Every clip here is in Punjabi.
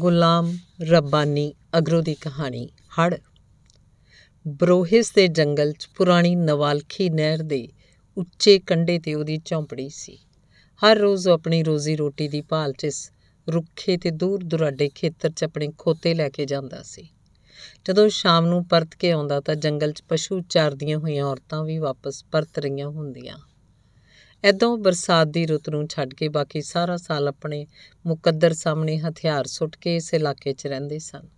ਗੁਲਾਮ ਰੱਬਾਨੀ ਅਗਰੋ ਦੀ ਕਹਾਣੀ ਹੜ ਬਰੋਹਿਸ ਦੇ ਜੰਗਲ 'ਚ ਪੁਰਾਣੀ ਨਵਾਲਖੀ ਨਹਿਰ ਦੇ ਉੱਚੇ ਕੰਢੇ ਤੇ ਉਹਦੀ ਝੌਂਪੜੀ ਸੀ ਹਰ ਰੋਜ਼ ਉਹ ਆਪਣੀ ਰੋਜ਼ੀ ਰੋਟੀ ਦੀ ਭਾਲ 'ਚ ਇਸ ਰੁੱਖੇ ਤੇ ਦੂਰ ਦੁਰਾਡੇ ਖੇਤਰ 'ਚ ਆਪਣੇ ਖੋਤੇ ਲੈ ਕੇ ਜਾਂਦਾ ਸੀ ਜਦੋਂ ਸ਼ਾਮ ਨੂੰ ਪਰਤ ਕੇ ਆਉਂਦਾ ਤਾਂ ਜੰਗਲ 'ਚ ਪਸ਼ੂ ਚਾਰਦੀਆਂ ਹੋਈਆਂ ਔਰਤਾਂ ਵੀ ਵਾਪਸ ਪਰਤ ਰਹੀਆਂ ਹੁੰਦੀਆਂ ਐਦੋਂ ਬਰਸਾਤ ਦੀ ਰੁੱਤ ਨੂੰ ਛੱਡ ਕੇ ਬਾਕੀ ਸਾਰਾ ਸਾਲ ਆਪਣੇ ਮੁਕੱਦਰ ਸਾਹਮਣੇ ਹਥਿਆਰ ਸੁੱਟ ਕੇ ਇਸ ਇਲਾਕੇ 'ਚ ਰਹਿੰਦੇ ਸਨ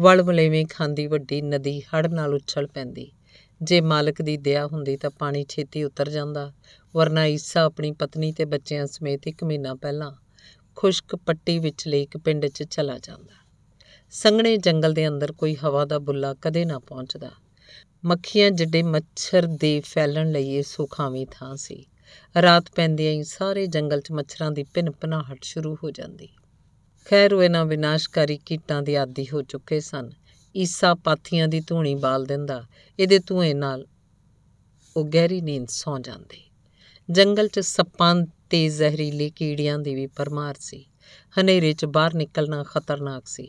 ਵਲਵਲੇਵੇਂ ਖਾਂਦੀ ਵੱਡੀ ਨਦੀ ਹੜ ਨਾਲ ਉੱਛਲ ਪੈਂਦੀ ਜੇ ਮਾਲਕ ਦੀ ਦਇਆ ਹੁੰਦੀ ਤਾਂ ਪਾਣੀ ਛੇਤੀ ਉਤਰ ਜਾਂਦਾ ਵਰਨਾ ਈਸਾ ਆਪਣੀ ਪਤਨੀ ਤੇ ਬੱਚਿਆਂ ਸਮੇਤ ਇੱਕ ਮਹੀਨਾ ਪਹਿਲਾਂ ਖੁਸ਼ਕ ਪੱਟੀ ਵਿਚਲੇ ਇੱਕ ਪਿੰਡ 'ਚ ਚਲਾ ਜਾਂਦਾ ਸੰਘਣੇ ਜੰਗਲ ਦੇ ਅੰਦਰ ਕੋਈ ਹਵਾ ਦਾ ਬੁੱਲਾ ਕਦੇ ਨਾ ਪਹੁੰਚਦਾ ਮੱਖੀਆਂ ਜਿੱਡੇ ਮੱਛਰ ਦੇ ਫੈਲਣ ਲਈ ਇਹ ਸੁਖਾਵੀ ਥਾਂ ਸੀ ਰਾਤ ਪੈਂਦੀ ਹੀ ਸਾਰੇ ਜੰਗਲ 'ਚ ਮੱਛਰਾਂ ਦੀ ਭਿੰਨ ਸ਼ੁਰੂ ਹੋ ਜਾਂਦੀ ਖੈਰ ਉਹ ਇਹਨਾਂ ਵਿਨਾਸ਼ਕਾਰੀ ਕੀਟਾਂ ਦੇ ਆਦੀ ਹੋ ਚੁੱਕੇ ਸਨ ਈਸਾ ਪਾਥੀਆਂ ਦੀ ਧੂਣੀ ਬਾਲ ਦਿੰਦਾ ਇਹਦੇ ਧੂਏ ਨਾਲ ਉਹ ਗਹਿਰੀ ਨੀਂਦ ਸੌਂ ਜਾਂਦੇ ਜੰਗਲ 'ਚ ਸੱਪਾਂ ਤੇ ਜ਼ਹਿਰੀਲੇ ਕੀੜਿਆਂ ਦੀ ਵੀ ਪਰਮਾਰ ਸੀ ਹਨੇਰੇ 'ਚ ਬਾਹਰ ਨਿਕਲਣਾ ਖਤਰਨਾਕ ਸੀ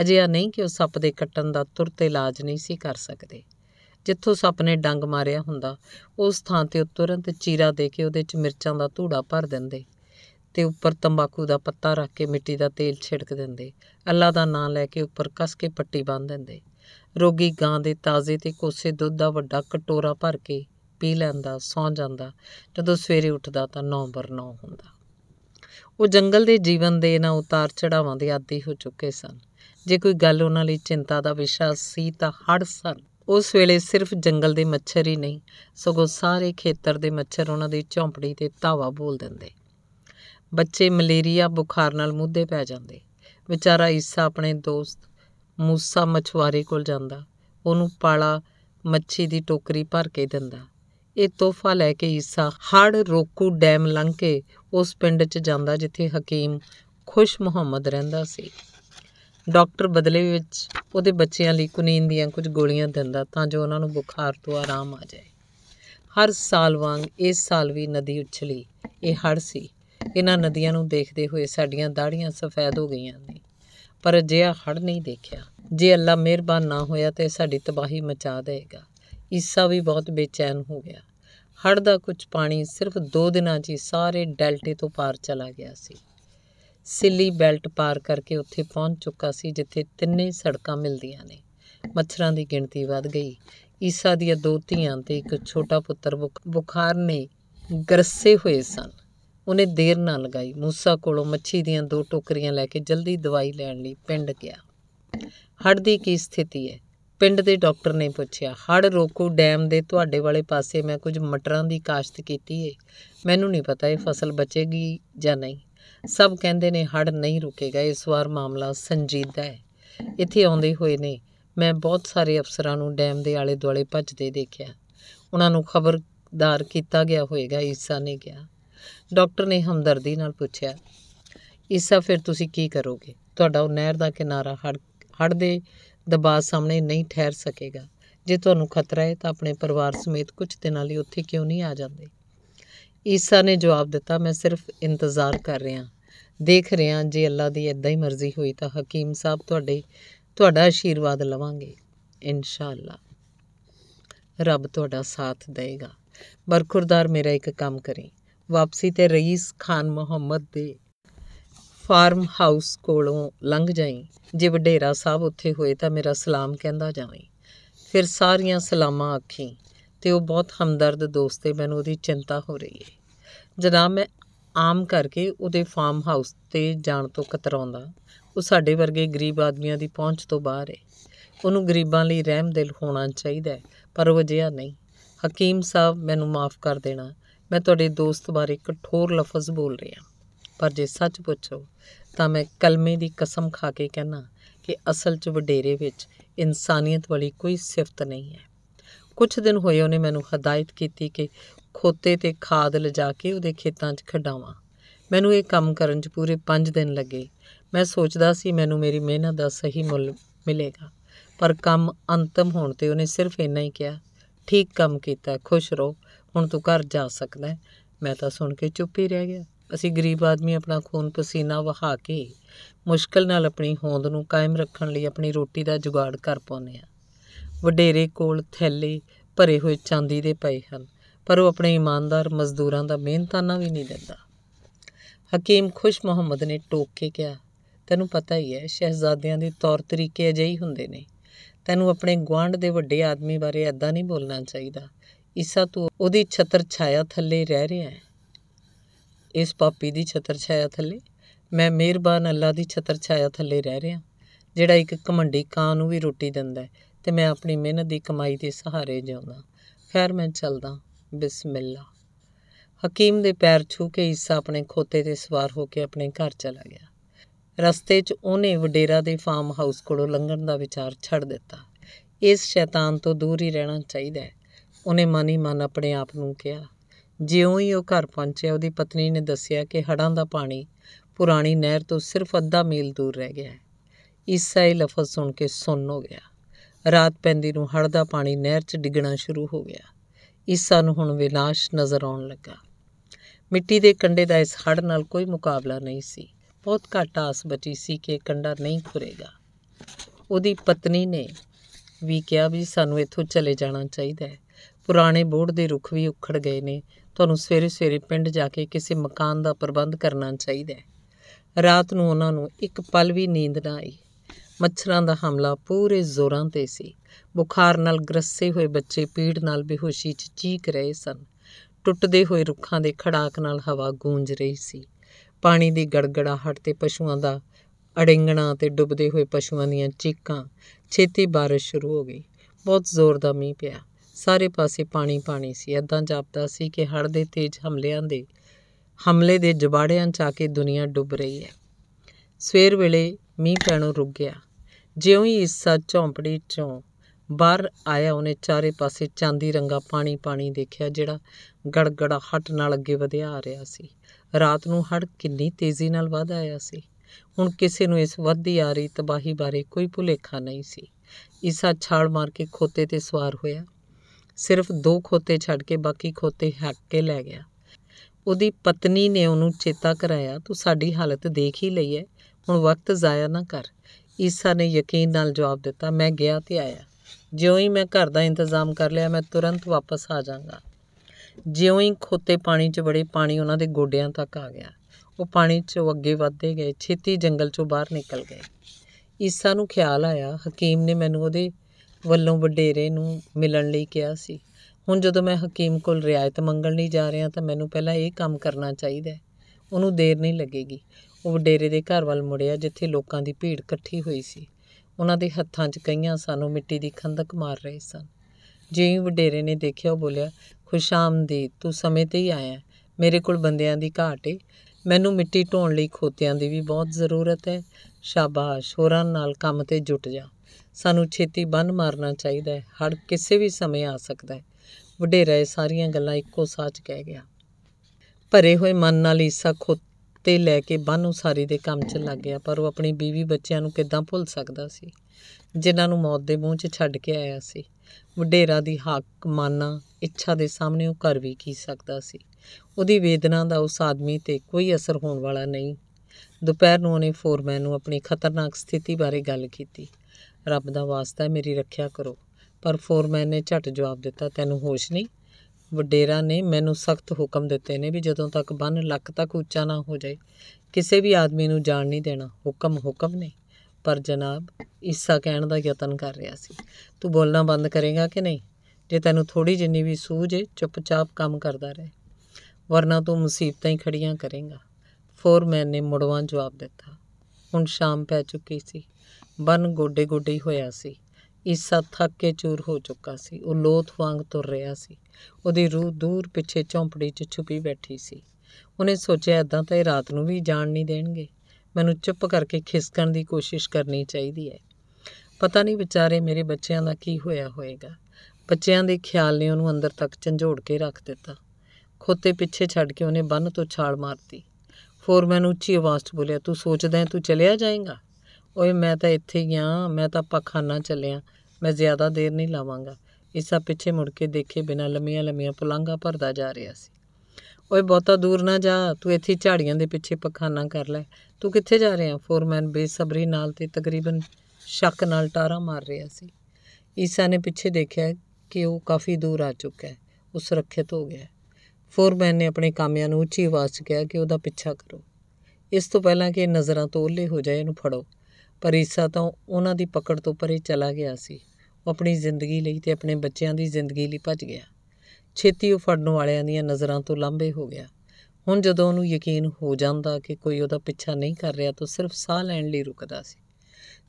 ਅਜਿਹਾ ਨਹੀਂ ਕਿ ਉਹ ਸੱਪ ਦੇ ਕੱਟਣ ਦਾ ਤੁਰਤ ਇਲਾਜ ਨਹੀਂ ਸੀ ਕਰ ਸਕਦੇ ਜਿੱਥੋਂ ਸੱਪ ਨੇ ਡੰਗ ਮਾਰਿਆ ਹੁੰਦਾ ਉਸ ਥਾਂ ਤੇ ਉਤਰਨ ਤੇ ਚੀਰਾ ਦੇ ਕੇ ਉਹਦੇ 'ਚ ਮਿਰਚਾਂ ਦਾ ਧੂੜਾ ਭਰ ਦਿੰਦੇ ਤੇ ਉੱਪਰ ਤੰਬਾਕੂ ਦਾ ਪੱਤਾ ਰੱਖ ਕੇ ਮਿੱਟੀ ਦਾ ਤੇਲ ਛਿੜਕ ਦਿੰਦੇ ਅੱਲਾ ਦਾ ਨਾਮ ਲੈ ਕੇ ਉੱਪਰ ਕੱਸ ਕੇ ਪੱਟੀ ਬੰਨ ਦਿੰਦੇ ਰੋਗੀ ਗਾਂ ਦੇ ਤਾਜ਼ੇ ਤੇ ਕੋਸੇ ਦੁੱਧ ਦਾ ਵੱਡਾ ਕਟੋਰਾ ਭਰ ਕੇ ਪੀ ਲੈਂਦਾ ਸੌਂ ਜਾਂਦਾ ਜਦੋਂ ਸਵੇਰੇ ਉੱਠਦਾ ਤਾਂ ਨੌ ਬਰ ਨੌ ਹੁੰਦਾ ਉਹ ਜੰਗਲ ਦੇ ਜੀਵਨ ਦੇ ਨਾ ਉਤਾਰ ਚੜਾਵਾਂ ਦੇ ਆਦੀ ਹੋ ਚੁੱਕੇ ਸਨ ਜੇ ਕੋਈ ਗੱਲ ਉਹਨਾਂ ਲਈ ਚਿੰਤਾ ਦਾ ਵਿਸ਼ਾ ਸੀ ਤਾਂ ਹੜ ਸਨ ਉਸ ਵੇਲੇ ਸਿਰਫ ਜੰਗਲ ਦੇ ਮੱਛਰ ਹੀ ਨਹੀਂ ਸਗੋਂ ਸਾਰੇ ਖੇਤਰ ਦੇ ਮੱਛਰ ਉਹਨਾਂ ਦੀ ਝੌਂਪੜੀ ਤੇ ਧਾਵਾ ਬੋਲ ਦਿੰਦੇ ਬੱਚੇ ਮਲੇਰੀਆ ਬੁਖਾਰ ਨਾਲ ਮੁੱਦੇ ਪੈ ਜਾਂਦੇ ਵਿਚਾਰਾ ਈਸਾ ਆਪਣੇ ਦੋਸਤ ਮੂਸਾ ਮਛਵਾਰੇ ਕੋਲ ਜਾਂਦਾ ਉਹਨੂੰ ਪਾਲਾ ਮੱਛੀ ਦੀ ਟੋਕਰੀ ਭਰ ਕੇ ਦਿੰਦਾ ਇਹ ਤੋਹਫਾ ਲੈ ਕੇ ਈਸਾ ਹੜ ਰੋਕੂ ਡੈਮ ਲੰਘ ਕੇ ਉਸ ਪਿੰਡ 'ਚ ਜਾਂਦਾ ਜਿੱਥੇ ਹਕੀਮ ਖੁਸ਼ ਮੁਹੰਮਦ ਰਹਿੰਦਾ ਸੀ ਡਾਕਟਰ ਬਦਲੇ ਵਿੱਚ ਉਹਦੇ ਬੱਚਿਆਂ ਲਈ ਕੁਨੀਨ ਦੀਆਂ ਕੁਝ ਗੋਲੀਆਂ ਦਿੰਦਾ ਤਾਂ ਜੋ ਉਹਨਾਂ ਨੂੰ ਬੁਖਾਰ ਤੋਂ ਆਰਾਮ ਆ ਜਾਏ ਹਰ ਸਾਲ ਵਾਂਗ ਇਸ ਸਾਲ ਵੀ ਨਦੀ ਉੱਛਲੀ ਇਹ ਹੜ ਸੀ ਇਹਨਾਂ ਨਦੀਆਂ ਨੂੰ ਦੇਖਦੇ ਹੋਏ ਸਾਡੀਆਂ ਦਾੜੀਆਂ ਸਫੈਦ ਹੋ ਗਈਆਂ ਨੇ ਪਰ ਅਜਿਹਾ ਹੜ ਨਹੀਂ ਦੇਖਿਆ ਜੇ ਅੱਲਾ ਮਿਹਰਬਾਨ ਨਾ ਹੋਇਆ ਤੇ ਸਾਡੀ ਤਬਾਹੀ ਮਚਾ ਦੇਗਾ ਈਸਾ ਵੀ ਬਹੁਤ ਬੇਚੈਨ ਹੋ ਗਿਆ ਹੜ ਦਾ ਕੁਝ ਪਾਣੀ ਸਿਰਫ 2 ਦਿਨਾਂ 'ਚ ਹੀ ਸਾਰੇ ਡੈਲਟੇ ਤੋਂ ਪਾਰ ਚਲਾ ਗਿਆ ਸੀ ਸਿੱਲੀ ਬੈਲਟ ਪਾਰ ਕਰਕੇ ਉੱਥੇ ਪਹੁੰਚ ਚੁੱਕਾ ਸੀ ਜਿੱਥੇ ਤਿੰਨੇ ਸੜਕਾਂ ਮਿਲਦੀਆਂ ਨੇ ਮੱਛਰਾਂ ਦੀ ਗਿਣਤੀ ਵੱਧ ਗਈ ਈਸਾ ਦੀਆਂ ਦੋ ਧੀਆਂ ਤੇ ਇੱਕ ਛੋਟਾ ਪੁੱਤਰ ਬੁਖਾਰ ਨੇ ਗਰਸੇ ਹੋਏ ਸਨ ਉਹਨੇ ਦੇਰ ਨਾ ਲਗਾਈ ਮੂਸਾ ਕੋਲੋਂ ਮੱਛੀ ਦੀਆਂ ਦੋ ਟੋਕਰੀਆਂ ਲੈ ਕੇ ਜਲਦੀ ਦਵਾਈ ਲੈਣ ਲਈ ਪਿੰਡ ਗਿਆ ਹੜ ਦੀ ਕੀ ਸਥਿਤੀ ਹੈ ਪਿੰਡ ਦੇ ਡਾਕਟਰ ਨੇ ਪੁੱਛਿਆ ਹੜ ਰੋਕੂ ਡੈਮ ਦੇ ਤੁਹਾਡੇ ਵਾਲੇ ਪਾਸੇ ਮੈਂ ਕੁਝ ਮਟਰਾਂ ਦੀ ਕਾਸ਼ਤ ਕੀਤੀ ਏ ਮੈਨੂੰ ਨਹੀਂ ਪਤਾ ਇਹ ਫਸਲ ਬਚੇਗੀ ਜਾਂ ਨਹੀਂ ਸਭ ਕਹਿੰਦੇ ਨੇ ਹੜ ਨਹੀਂ ਰੁਕੇਗਾ ਇਸ ਵਾਰ ਮਾਮਲਾ ਸੰਜੀਦਾ ਹੈ ਇੱਥੇ ਆਉਂਦੇ ਹੋਏ ਨੇ ਮੈਂ ਬਹੁਤ ਸਾਰੇ ਅਫਸਰਾਂ ਨੂੰ ਡੈਮ ਦੇ ਆਲੇ ਦੁਆਲੇ ਭੱਜਦੇ ਦੇਖਿਆ ਉਹਨਾਂ ਨੂੰ ਖਬਰਦਾਰ ਕੀਤਾ ਗਿਆ ਹੋਵੇਗਾ ਈਸਾ ਨੇ ਕਿਹਾ ਡਾਕਟਰ ਨੇ ਹਮਦਰਦੀ ਨਾਲ ਪੁੱਛਿਆ ਈਸਾ ਫਿਰ ਤੁਸੀਂ ਕੀ ਕਰੋਗੇ ਤੁਹਾਡਾ ਉਹ ਨਹਿਰ ਦਾ ਕਿਨਾਰਾ ਹੜ ਹੜ ਦੇ ਦਬਾਅ ਸਾਹਮਣੇ ਨਹੀਂ ਠਹਿਰ ਸਕੇਗਾ ਜੇ ਤੁਹਾਨੂੰ ਖਤਰਾ ਹੈ ਤਾਂ ਆਪਣੇ ਪਰਿਵਾਰ ਸਮੇਤ ਕੁਝ ਦਿਨਾਂ ਲਈ ਉੱਥੇ ਕਿਉਂ ਨਹੀਂ ਆ ਜਾਂਦੇ ਈਸਾ ਨੇ ਜਵਾਬ ਦਿੱਤਾ ਮੈਂ ਸਿਰਫ ਇੰਤਜ਼ਾਰ ਕਰ ਰਿਹਾ ਦੇਖ ਰਿਆਂ ਜੇ ਅੱਲਾ ਦੀ ਇਦਾਂ ਹੀ ਮਰਜ਼ੀ ਹੋਈ ਤਾਂ ਹਕੀਮ ਸਾਹਿਬ ਤੁਹਾਡੇ ਤੁਹਾਡਾ ਆਸ਼ੀਰਵਾਦ ਲਵਾਂਗੇ ਇਨਸ਼ਾ ਅੱਲਾ ਰੱਬ ਤੁਹਾਡਾ ਸਾਥ ਦੇਗਾ ਬਰਖੁਰਦਾਰ ਮੇਰਾ ਇੱਕ ਕੰਮ ਕਰੇ ਵਾਪਸੀ ਤੇ ਰਈਸ ਖਾਨ ਮੁਹੰਮਦ ਦੇ ਫਾਰਮ ਹਾਊਸ ਕੋਲੋਂ ਲੰਘ ਜਾਈ ਜੇ ਵਡੇਰਾ ਸਾਹਿਬ ਉੱਥੇ ਹੋਏ ਤਾਂ ਮੇਰਾ ਸਲਾਮ ਕਹਿੰਦਾ ਜਾਵੇਂ ਫਿਰ ਸਾਰੀਆਂ ਸਲਾਮਾਂ ਆਖੀ ਤੇ ਉਹ ਬਹੁਤ ਹਮਦਰਦ ਦੋਸਤ ਮੈਨੂੰ ਉਹਦੀ ਚਿੰਤਾ ਹੋ ਰਹੀ ਹੈ ਜਨਾਬ ਮੈਂ ਆਮ ਕਰਕੇ ਉਹਦੇ ਫਾਰਮ ਹਾਊਸ 'ਤੇ ਜਾਣ ਤੋਂ ਕਤਰਾਉਂਦਾ ਉਹ ਸਾਡੇ ਵਰਗੇ ਗਰੀਬ ਆਦਮੀਆਂ ਦੀ ਪਹੁੰਚ ਤੋਂ ਬਾਹਰ ਹੈ ਉਹਨੂੰ ਗਰੀਬਾਂ ਲਈ ਰਹਿਮਦਿਲ ਹੋਣਾ ਚਾਹੀਦਾ ਪਰ ਉਹ ਜਿਹਾ ਨਹੀਂ ਹਕੀਮ ਸਾਹਿਬ ਮੈਨੂੰ ਮਾਫ ਕਰ ਦੇਣਾ ਮੈਂ ਤੁਹਾਡੇ ਦੋਸਤ ਬਾਰੇ ਕਠੋਰ ਲਫ਼ਜ਼ ਬੋਲ ਰਿਹਾ ਪਰ ਜੇ ਸੱਚ ਪੁੱਛੋ ਤਾਂ ਮੈਂ ਕਲਮੇ ਦੀ ਕਸਮ ਖਾ ਕੇ ਕਹਿਣਾ ਕਿ ਅਸਲ 'ਚ ਵਡੇਰੇ ਵਿੱਚ ਇਨਸਾਨੀਅਤ ਵਾਲੀ ਕੋਈ ਸਿਫਤ ਨਹੀਂ ਹੈ ਕੁਝ ਦਿਨ ਹੋਏ ਉਹਨੇ ਮੈਨੂੰ ਹਦਾਇਤ ਕੀਤੀ ਕਿ ਖੋਤੇ ਤੇ ਖਾਦ ਲਿਜਾ ਕੇ ਉਹਦੇ ਖੇਤਾਂ 'ਚ ਖਡਾਵਾਂ ਮੈਨੂੰ ਇਹ ਕੰਮ ਕਰਨ 'ਚ ਪੂਰੇ 5 ਦਿਨ ਲੱਗੇ ਮੈਂ ਸੋਚਦਾ ਸੀ ਮੈਨੂੰ ਮੇਰੀ ਮਿਹਨਤ ਦਾ ਸਹੀ ਮੁੱਲ ਮਿਲੇਗਾ ਪਰ ਕੰਮ ਅੰਤਮ ਹੋਣ ਤੇ ਉਹਨੇ ਸਿਰਫ ਇੰਨਾ ਹੀ ਕਿਹਾ ਠੀਕ ਕੰਮ ਕੀਤਾ ਖੁਸ਼ ਰਹੋ ਹੁਣ ਤੂੰ ਘਰ ਜਾ ਸਕਦਾ ਮੈਂ ਤਾਂ ਸੁਣ ਕੇ ਚੁੱਪ ਹੀ ਰਹਿ ਗਿਆ ਅਸੀਂ ਗਰੀਬ ਆਦਮੀ ਆਪਣਾ ਖੂਨ ਪਸੀਨਾ ਵਹਾ ਕੇ ਮੁਸ਼ਕਲ ਨਾਲ ਆਪਣੀ ਹੋਂਦ ਨੂੰ ਕਾਇਮ ਰੱਖਣ ਲਈ ਆਪਣੀ ਰੋਟੀ ਦਾ ਜੁਗਾੜ ਕਰ ਪਾਉਂਦੇ ਆ ਵਡੇਰੇ ਕੋਲ ਥੈਲੇ ਭਰੇ ਹੋਏ ਚਾਂਦੀ ਦੇ ਪਏ ਹਨ ਪਰ ਉਹ ਆਪਣੇ ਇਮਾਨਦਾਰ ਮਜ਼ਦੂਰਾਂ ਦਾ ਮਿਹਨਤਾਨਾ ਵੀ ਨਹੀਂ ਦਿੰਦਾ ਹਕੀਮ ਖੁਸ਼ ਮੁਹੰਮਦ ਨੇ ਟੋਕ ਕੇ ਕਿਹਾ ਤੈਨੂੰ ਪਤਾ ਹੀ ਹੈ ਸ਼ਹਿਜ਼ਾਦਿਆਂ ਦੇ ਤੌਰ ਤਰੀਕੇ ਅਜਿਹੀ ਹੁੰਦੇ ਨੇ ਤੈਨੂੰ ਆਪਣੇ ਗਵਾਂਢ ਦੇ ਵੱਡੇ ਆਦਮੀ ਬਾਰੇ ਐਦਾਂ ਨਹੀਂ ਬੋਲਣਾ ਚਾਹੀਦਾ ਇਸਾ ਤੂੰ ਉਹਦੀ ਛਤਰ ਛਾਇਆ ਥੱਲੇ ਰਹਿ ਰਿਹਾ ਹੈ ਇਸ ਪਾਪੀ ਦੀ ਛਤਰ ਛਾਇਆ ਥੱਲੇ ਮੈਂ ਮਿਹਰਬਾਨ ਅੱਲਾ ਦੀ ਛਤਰ ਛਾਇਆ ਥੱਲੇ ਰਹਿ ਰਿਹਾ ਜਿਹੜਾ ਇੱਕ ਕਮੰਡੀ ਕਾਂ ਨੂੰ ਵੀ ਰੋਟੀ ਦਿੰਦਾ ਤੇ ਮੈਂ ਆਪਣੀ ਮਿਹਨਤ ਦੀ ਕਮਾਈ ਦੇ ਸਹਾਰੇ ਜਿਉਂਦਾ ਖੈਰ ਮੈਂ ਚੱਲਦਾ ਬਿਸਮਿਲ੍ਲਾ ਹਕੀਮ ਦੇ ਪੈਰ ਛੂ ਕੇ ਈਸਾ ਆਪਣੇ ਖੋਤੇ ਤੇ ਸਵਾਰ ਹੋ ਕੇ ਆਪਣੇ ਘਰ ਚਲਾ ਗਿਆ ਰਸਤੇ 'ਚ ਉਹਨੇ ਵਡੇਰਾ ਦੇ ਫਾਰਮ ਹਾਊਸ ਕੋਲੋਂ ਲੰਘਣ ਦਾ ਵਿਚਾਰ ਛੱਡ ਦਿੱਤਾ ਇਸ ਸ਼ੈਤਾਨ ਤੋਂ ਦੂਰ ਹੀ ਰਹਿਣਾ ਚਾਹੀਦਾ ਹੈ ਉਹਨੇ ਮਨ ਹੀ ਮਨ ਆਪਣੇ ਆਪ ਨੂੰ ਕਿਹਾ ਜਿਉਂ ਹੀ ਉਹ ਘਰ ਪਹੁੰਚਿਆ ਉਹਦੀ ਪਤਨੀ ਨੇ ਦੱਸਿਆ ਕਿ ਹੜਾਂ ਦਾ ਪਾਣੀ ਪੁਰਾਣੀ ਨਹਿਰ ਤੋਂ ਸਿਰਫ ਅੱਧਾ ਮੀਲ ਦੂਰ ਰਹਿ ਗਿਆ ਈਸਾ ਇਹ ਲਫ਼ਜ਼ ਸੁਣ ਕੇ ਸੁੰਨ ਹੋ ਗਿਆ ਰਾਤ ਪੈਂਦੀ ਨੂੰ ਹੜ ਦਾ ਪਾਣੀ ਨਹਿਰ 'ਚ ਡਿੱਗਣਾ ਸ਼ੁਰੂ ਹੋ ਗਿਆ ਈਸਾ ਨੂੰ ਹੁਣ ਵਿਨਾਸ਼ ਨਜ਼ਰ ਆਉਣ ਲੱਗਾ ਮਿੱਟੀ ਦੇ ਕੰਡੇ ਦਾ ਇਸ ਹੜ ਨਾਲ ਕੋਈ ਮੁਕਾਬਲਾ ਨਹੀਂ ਸੀ ਬਹੁਤ ਘੱਟ ਆਸ ਬਚੀ ਸੀ ਕਿ ਕੰਡਾ ਨਹੀਂ ਖੁਰੇਗਾ ਉਹਦੀ ਪਤਨੀ ਨੇ ਵੀ ਕਿਹਾ ਵੀ ਸਾਨੂੰ ਇੱਥੋਂ ਚਲੇ ਜਾਣਾ ਚਾਹੀਦਾ ਹੈ ਪੁਰਾਣੇ ਬੋੜ ਦੇ ਰੁੱਖ ਵੀ ਉਖੜ ਗਏ ਨੇ ਤੁਹਾਨੂੰ ਸਵੇਰੇ-ਸਵੇਰੇ ਪਿੰਡ ਜਾ ਕੇ ਕਿਸੇ ਮਕਾਨ ਦਾ ਪ੍ਰਬੰਧ ਕਰਨਾ ਚਾਹੀਦਾ ਹੈ ਰਾਤ ਨੂੰ ਉਹਨਾਂ ਨੂੰ ਇੱਕ ਪਲ ਵੀ ਨੀਂਦ ਨਾ ਆਈ ਮੱਛਰਾਂ ਦਾ ਹਮਲਾ ਪੂਰੇ ਜ਼ੋਰਾਂ 'ਤੇ ਸੀ ਬੁਖਾਰ ਨਾਲ ਗਰਸੇ ਹੋਏ ਬੱਚੇ ਪੀੜ ਨਾਲ ਬੇਹੋਸ਼ੀ 'ਚ ਚੀਕ ਰਹੇ ਸਨ ਟੁੱਟਦੇ ਹੋਏ ਰੁੱਖਾਂ ਦੇ ਖੜਾਕ ਨਾਲ ਹਵਾ ਗੂੰਜ ਰਹੀ ਸੀ ਪਾਣੀ ਦੀ ਗੜਗੜਾਹਟ ਤੇ ਪਸ਼ੂਆਂ ਦਾ ਅੜਿੰਗਣਾ ਤੇ ਡੁੱਬਦੇ ਹੋਏ ਪਸ਼ੂਆਂ ਦੀਆਂ ਚੀਕਾਂ ਛੇਤੀ بارش ਸ਼ੁਰੂ ਹੋ ਗਈ ਬਹੁਤ ਜ਼ੋਰ ਦਾ ਮੀਂਹ ਪਿਆ ਸਾਰੇ ਪਾਸੇ ਪਾਣੀ ਪਾਣੀ ਸੀ ਐਦਾਂ ਜਾਪਦਾ ਸੀ ਕਿ ਹੜ ਦੇ ਤੇਜ਼ ਹਮਲਿਆਂ ਦੇ ਹਮਲੇ ਦੇ ਜਬਾੜਿਆਂ 'ਚ ਆ ਕੇ ਦੁਨੀਆ ਡੁੱਬ ਰਹੀ ਹੈ ਸਵੇਰ ਵੇਲੇ ਮੀਂਹ ਪੈਣੋਂ ਰੁਕ ਗਿਆ ਜਿਉਂ ਹੀ ਇਸਾ ਝੌਂਪੜੀ 'ਚੋਂ ਬਾਹਰ ਆਇਆ ਉਹਨੇ ਚਾਰੇ ਪਾਸੇ ਚਾਂਦੀ ਰੰਗਾ ਪਾਣੀ ਪਾਣੀ ਦੇਖਿਆ ਜਿਹੜਾ ਗੜਗੜਾ ਹਟ ਨਾਲ ਅੱਗੇ ਵਧਿਆ ਆ ਰਿਹਾ ਸੀ ਰਾਤ ਨੂੰ ਹੜ ਕਿੰਨੀ ਤੇਜ਼ੀ ਨਾਲ ਵਧ ਆਇਆ ਸੀ ਹੁਣ ਕਿਸੇ ਨੂੰ ਇਸ ਵੱਧੀ ਆ ਰਹੀ ਤਬਾਹੀ ਬਾਰੇ ਕੋਈ ਭੁਲੇਖਾ ਨਹੀਂ ਸੀ ਇਸਾ ਛਾਲ ਮਾਰ ਕੇ ਖੋਤੇ ਤੇ ਸਵਾਰ ਹੋਇਆ ਸਿਰਫ ਦੋ ਖੋਤੇ ਛੱਡ ਕੇ ਬਾਕੀ ਖੋਤੇ ਹੱਕ ਕੇ ਲੈ ਗਿਆ ਉਹਦੀ ਪਤਨੀ ਨੇ ਉਹਨੂੰ ਚੇਤਾ ਕਰਾਇਆ ਤੂੰ ਸਾਡੀ ਹਾਲਤ ਦੇਖ ਹੀ ਲਈ ਐ ਹੁਣ ਵਕਤ ਜ਼ਾਇਆ ਨਾ ਕਰ ਈਸਾ ਨੇ ਯਕੀਨ ਨਾਲ ਜਵਾਬ ਦਿੱਤਾ ਮੈਂ ਗਿਆ ਤੇ ਆਇਆ ਜਿਉਂ ਹੀ ਮੈਂ ਘਰ ਦਾ ਇੰਤਜ਼ਾਮ ਕਰ ਲਿਆ ਮੈਂ ਤੁਰੰਤ ਵਾਪਸ ਆ ਜਾਵਾਂਗਾ ਜਿਉਂ ਹੀ ਖੋਤੇ ਪਾਣੀ 'ਚ ਬੜੇ ਪਾਣੀ ਉਹਨਾਂ ਦੇ ਗੋਡਿਆਂ ਤੱਕ ਆ ਗਿਆ ਉਹ ਪਾਣੀ 'ਚ ਅੱਗੇ ਵਧਦੇ ਗਏ ਛੇਤੀ ਜੰਗਲ 'ਚੋਂ ਬਾਹਰ ਨਿਕਲ ਗਏ ਈਸਾ ਨੂੰ ਖਿਆਲ ਆਇਆ ਹਕੀਮ ਨੇ ਮੈਨੂੰ ਉਹਦੇ ਵੱਲੋਂ ਵਡੇਰੇ ਨੂੰ ਮਿਲਣ ਲਈ ਕਿਹਾ ਸੀ ਹੁਣ ਜਦੋਂ ਮੈਂ ਹਕੀਮ ਕੋਲ ਰਿਆਇਤ ਮੰਗਣ ਲਈ ਜਾ ਰਿਹਾ ਤਾਂ ਮੈਨੂੰ ਪਹਿਲਾਂ ਇਹ ਕੰਮ ਕਰਨਾ ਚਾਹੀਦਾ ਉਹਨੂੰ ਦੇਰ ਨਹੀਂ ਲੱਗੇਗੀ ਉਹ ਵਡੇਰੇ ਦੇ ਘਰ ਵੱਲ ਮੁੜਿਆ ਜਿੱਥੇ ਲੋਕਾਂ ਦੀ ਭੀੜ ਇਕੱਠੀ ਹੋਈ ਸੀ ਉਹਨਾਂ ਦੇ ਹੱਥਾਂ 'ਚ ਕਈਆਂ ਸਾਨੂੰ ਮਿੱਟੀ ਦੀ ਖੰਦਕ ਮਾਰ ਰਹੇ ਸਨ ਜਿਵੇਂ ਵਡੇਰੇ ਨੇ ਦੇਖਿਆ ਉਹ ਬੋਲਿਆ ਖੁਸ਼ਾਮਦੀ ਤੂੰ ਸਮੇਂ ਤੇ ਹੀ ਆਇਆ ਮੇਰੇ ਕੋਲ ਬੰਦਿਆਂ ਦੀ ਘਾਟ ਏ ਮੈਨੂੰ ਮਿੱਟੀ ਢੋਣ ਲਈ ਖੋਤਿਆਂ ਦੀ ਵੀ ਬਹੁਤ ਜ਼ਰੂਰਤ ਹੈ ਸ਼ਾਬਾਸ਼ ਹੋਰਾਂ ਨਾਲ ਕੰਮ ਤੇ ਜੁਟ ਜਾ ਸਾਨੂੰ ਛੇਤੀ ਬੰਨ ਮਾਰਨਾ ਚਾਹੀਦਾ ਹੈ ਹੜ ਕਿਸੇ ਵੀ ਸਮੇਂ ਆ ਸਕਦਾ ਹੈ ਵਡੇਰਾ ਇਹ ਸਾਰੀਆਂ ਗੱਲਾਂ ਇੱਕੋ ਸਾਚ ਕਹਿ ਗਿਆ ਭਰੇ ਹੋਏ ਮਨ ਨਾਲ ਈਸਾ ਖੋਤ ਤੇ ਲੈ ਕੇ ਬੰਨ ਉਸਾਰੀ ਦੇ ਕੰਮ 'ਚ ਲੱਗ ਗਿਆ ਪਰ ਉਹ ਆਪਣੀ ਬੀਵੀ ਬੱਚਿਆਂ ਨੂੰ ਕਿੱਦਾਂ ਭੁੱਲ ਸਕਦਾ ਸੀ ਜਿਨ੍ਹਾਂ ਨੂੰ ਮੌਤ ਦੇ ਮੂੰਹ 'ਚ ਛੱਡ ਕੇ ਆਇਆ ਸੀ ਵਡੇਰਾ ਦੀ ਹੱਕ ਮਾਨਾ ਇੱਛਾ ਦੇ ਸਾਹਮਣੇ ਉਹ ਕਰ ਵੀ ਕੀ ਸਕਦਾ ਸੀ ਉਹਦੀ ਵੇਦਨਾ ਦਾ ਉਸ ਆਦਮੀ ਤੇ ਕੋਈ ਅਸਰ ਹੋਣ ਵਾਲਾ ਨਹੀਂ ਦੁਪਹਿਰ ਨੂੰ ਉਹਨੇ ਫੋਰਮੈਨ ਨੂੰ ਆਪਣੀ ਖਤਰਨਾਕ ਸਥਿਤੀ ਬਾਰੇ ਗੱਲ ਕੀਤੀ ਰੱਬ ਦਾ ਵਾਸਤਾ ਮੇਰੀ ਰੱਖਿਆ ਕਰੋ ਪਰ ਫੋਰਮੈਨ ਨੇ ਝਟ ਜਵਾਬ ਦਿੱਤਾ ਤੈਨੂੰ ਹੋਸ਼ ਨਹੀਂ ਵਡੇਰਾ ਨੇ ਮੈਨੂੰ ਸਖਤ ਹੁਕਮ ਦਿੱਤੇ ਨੇ ਵੀ ਜਦੋਂ ਤੱਕ ਬੰਨ ਲੱਕ ਤੱਕ ਉੱਚਾ ਨਾ ਹੋ ਜਾਏ ਕਿਸੇ ਵੀ ਆਦਮੀ ਨੂੰ ਜਾਣ ਨਹੀਂ ਦੇਣਾ ਹੁਕਮ ਹੁਕਮ ਨੇ ਪਰ ਜਨਾਬ ਈਸਾ ਕਹਿਣ ਦਾ ਯਤਨ ਕਰ ਰਿਹਾ ਸੀ ਤੂੰ ਬੋਲਣਾ ਬੰਦ ਕਰੇਗਾ ਕਿ ਨਹੀਂ ਜੇ ਤੈਨੂੰ ਥੋੜੀ ਜਿੰਨੀ ਵੀ ਸੂਝ ਏ ਚੁੱਪਚਾਪ ਕੰਮ ਕਰਦਾ ਰਹੇ ਵਰਨਾ ਤੂੰ ਮੁਸੀਬਤਾਂ ਹੀ ਖੜੀਆਂ ਕਰੇਗਾ ਫੋਰਮੈਨ ਨੇ ਮੁੜਵਾਂ ਜਵਾਬ ਦਿੱਤਾ ਹੁਣ ਸ਼ਾਮ ਪੈ ਚੁੱਕੀ ਸੀ ਬਨ ਗੋਡੇ ਗੋਡੇ ਹੋਇਆ ਸੀ ਈਸਾ ਥੱਕ ਕੇ ਚੂਰ ਹੋ ਚੁੱਕਾ ਸੀ ਉਹ ਲੋਥ ਵਾਂਗ ਤੁਰ ਰਿਹਾ ਸੀ ਉਹਦੀ ਰੂਹ ਦੂਰ ਪਿੱਛੇ ਝੌਂਪੜੀ 'ਚ ਛੁਪੀ ਬੈਠੀ ਸੀ ਉਹਨੇ ਸੋਚਿਆ ਇਦਾਂ ਤਾਂ ਇਹ ਰਾਤ ਨੂੰ ਵੀ ਜਾਣ ਨਹੀਂ ਦੇਣਗੇ ਮੈਨੂੰ ਚੁੱਪ ਕਰਕੇ ਖਿਸਕਣ ਦੀ ਕੋਸ਼ਿਸ਼ ਕਰਨੀ ਚਾਹੀਦੀ ਹੈ ਪਤਾ ਨਹੀਂ ਵਿਚਾਰੇ ਮੇਰੇ ਬੱਚਿਆਂ ਦਾ ਕੀ ਹੋਇਆ ਹੋਵੇਗਾ ਬੱਚਿਆਂ ਦੇ ਖਿਆਲ ਨੇ ਉਹਨੂੰ ਅੰਦਰ ਤੱਕ ਝੰਜੋੜ ਕੇ ਰੱਖ ਦਿੱਤਾ ਖੋਤੇ ਪਿੱਛੇ ਛੱਡ ਕੇ ਉਹਨੇ ਬੰਨ ਤੋਂ ਛਾਲ ਮਾਰਤੀ ਫੋਰਮੈਨ ਉੱਚੀ ਆਵਾਜ਼ 'ਚ ਬੋਲਿਆ ਤੂੰ ਸੋਚਦਾ ਹੈ ਤੂੰ ਚਲਿਆ ਜਾਏਗਾ ਓਏ ਮੈਂ ਤਾਂ ਇੱਥੇ ਹੀ ਆ ਮੈਂ ਤਾਂ ਪਖਾਨਾ ਚੱਲਿਆ ਮੈਂ ਜ਼ਿਆਦਾ ਦੇਰ ਨਹੀਂ ਲਾਵਾਂਗਾ ਇਸਾ ਪਿੱਛੇ ਮੁੜ ਕੇ ਦੇਖੇ ਬਿਨਾਂ ਲੰਮੀਆਂ-ਲੰਮੀਆਂ ਪੁਲਾਂਘਾਂ ਭਰਦਾ ਜਾ ਰਿਹਾ ਸੀ। "ਓਏ ਬਹੁਤਾ ਦੂਰ ਨਾ ਜਾ, ਤੂੰ ਇੱਥੇ ਝਾੜੀਆਂ ਦੇ ਪਿੱਛੇ ਪਖਾਨਾ ਕਰ ਲੈ। ਤੂੰ ਕਿੱਥੇ ਜਾ ਰਿਹਾ ਫੋਰਮੈਨ ਬੇਸਬਰੀ ਨਾਲ ਤੇ ਤਕਰੀਬਨ ਸ਼ੱਕ ਨਾਲ ਟਾਰਾ ਮਾਰ ਰਿਹਾ ਸੀ। ਈਸਾ ਨੇ ਪਿੱਛੇ ਦੇਖਿਆ ਕਿ ਉਹ ਕਾਫੀ ਦੂਰ ਆ ਚੁੱਕਾ ਹੈ। ਉਹ ਸੁਰੱਖਿਅਤ ਹੋ ਗਿਆ ਫੋਰਮੈਨ ਨੇ ਆਪਣੇ ਕਾਮਿਆਂ ਨੂੰ ਉੱਚੀ ਆਵਾਜ਼ 'ਚ ਕਿਹਾ ਕਿ ਉਹਦਾ ਪਿੱਛਾ ਕਰੋ। ਇਸ ਤੋਂ ਪਹਿਲਾਂ ਕਿ ਨਜ਼ਰਾਂ ਤੋਂ ਓਲੇ ਹੋ ਜਾਏ, "ਇਹਨੂੰ ਫੜੋ।" ਪਰ ਈਸਾ ਤਾਂ ਉਹਨਾਂ ਦੀ ਪਕੜ ਤੋਂ ਪਰੇ ਚਲਾ ਗਿਆ ਸੀ। ਉਹ ਆਪਣੀ ਜ਼ਿੰਦਗੀ ਲਈ ਤੇ ਆਪਣੇ ਬੱਚਿਆਂ ਦੀ ਜ਼ਿੰਦਗੀ ਲਈ ਭੱਜ ਗਿਆ ਛੇਤੀ ਉਹ ਫੜਨ ਵਾਲਿਆਂ ਦੀਆਂ ਨਜ਼ਰਾਂ ਤੋਂ ਲਾਂਬੇ ਹੋ ਗਿਆ ਹੁਣ ਜਦੋਂ ਉਹਨੂੰ ਯਕੀਨ ਹੋ ਜਾਂਦਾ ਕਿ ਕੋਈ ਉਹਦਾ ਪਿੱਛਾ ਨਹੀਂ ਕਰ ਰਿਹਾ ਤਾਂ ਸਿਰਫ ਸਾਹ ਲੈਣ ਲਈ ਰੁਕਦਾ ਸੀ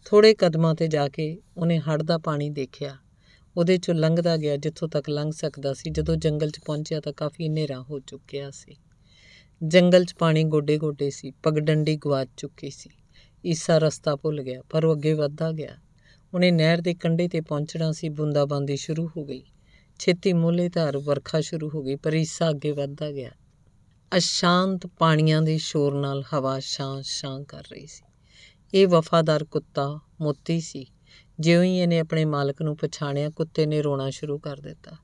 ਥੋੜੇ ਕਦਮਾਂ ਤੇ ਜਾ ਕੇ ਉਹਨੇ ਹੜ ਦਾ ਪਾਣੀ ਦੇਖਿਆ ਉਹਦੇ ਚੋਂ ਲੰਘਦਾ ਗਿਆ ਜਿੱਥੋਂ ਤੱਕ ਲੰਘ ਸਕਦਾ ਸੀ ਜਦੋਂ ਜੰਗਲ 'ਚ ਪਹੁੰਚਿਆ ਤਾਂ ਕਾਫੀ ਹਨੇਰਾ ਹੋ ਚੁੱਕਿਆ ਸੀ ਜੰਗਲ 'ਚ ਪਾਣੀ ਗੋਡੇ-ਗੋਡੇ ਸੀ ਪਗਡੰਡੀ ਗਵਾਚ ਚੁੱਕੀ ਸੀ ਈਸਾ ਰਸਤਾ ਭੁੱਲ ਗਿਆ ਪਰ ਉਹ ਅੱਗੇ ਵਧਦਾ ਗਿਆ ਉਹਨੇ ਨਹਿਰ ਦੇ ਕੰਢੇ ਤੇ ਪਹੁੰਚਣਾ ਸੀ ਬੁੰਦਾਬਾਂਦੀ ਸ਼ੁਰੂ ਹੋ ਗਈ ਛੇਤੀ ਮੋਹਲੇਧਾਰ ਵਰਖਾ ਸ਼ੁਰੂ ਹੋ ਗਈ ਪਰ ਇਸਾ ਅੱਗੇ ਵੱਧਦਾ ਗਿਆ ਅਸ਼ਾਂਤ ਪਾਣੀਆਂ ਦੇ ਸ਼ੋਰ ਨਾਲ ਹਵਾ ਸ਼ਾਂ ਸ਼ਾਂ ਕਰ ਰਹੀ ਸੀ ਇਹ ਵਫਾਦਾਰ ਕੁੱਤਾ ਮੋਤੀ ਸੀ ਜਿਉਂ ਹੀ ਇਹਨੇ ਆਪਣੇ ਮਾਲਕ ਨੂੰ ਪਛਾਣਿਆ ਕੁੱਤੇ ਨੇ ਰੋਣਾ ਸ਼ੁਰੂ ਕਰ ਦਿੱਤਾ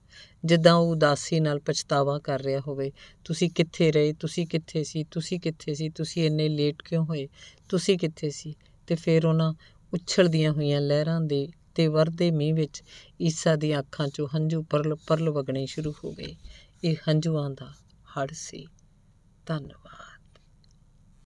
ਜਿੱਦਾਂ ਉਹ ਉਦਾਸੀ ਨਾਲ ਪਛਤਾਵਾ ਕਰ ਰਿਹਾ ਹੋਵੇ ਤੁਸੀਂ ਕਿੱਥੇ ਰਹੇ ਤੁਸੀਂ ਕਿੱਥੇ ਸੀ ਤੁਸੀਂ ਕਿੱਥੇ ਸੀ ਤੁਸੀਂ ਇੰਨੇ ਲੇਟ ਕਿਉਂ ਹੋਏ ਤੁਸੀਂ ਕਿੱਥੇ ਸੀ ਤੇ ਫਿਰ ਉਹਨਾਂ ਉੱਛਲਦੀਆਂ ਹੋਈਆਂ ਲਹਿਰਾਂ ਦੇ ਤੇ ਵਰਦੇ ਮੀਂਹ ਵਿੱਚ ਈਸਾ ਦੀਆਂ ਅੱਖਾਂ 'ਚੋਂ ਹੰਝੂ ਪਰਲ ਪਰਲ ਵਗਣੇ ਸ਼ੁਰੂ ਹੋ ਗਏ ਇਹ ਹੰਝੂਆਂ ਦਾ ਹੜ੍ਹ ਸੀ ਧੰਨਵਾਦ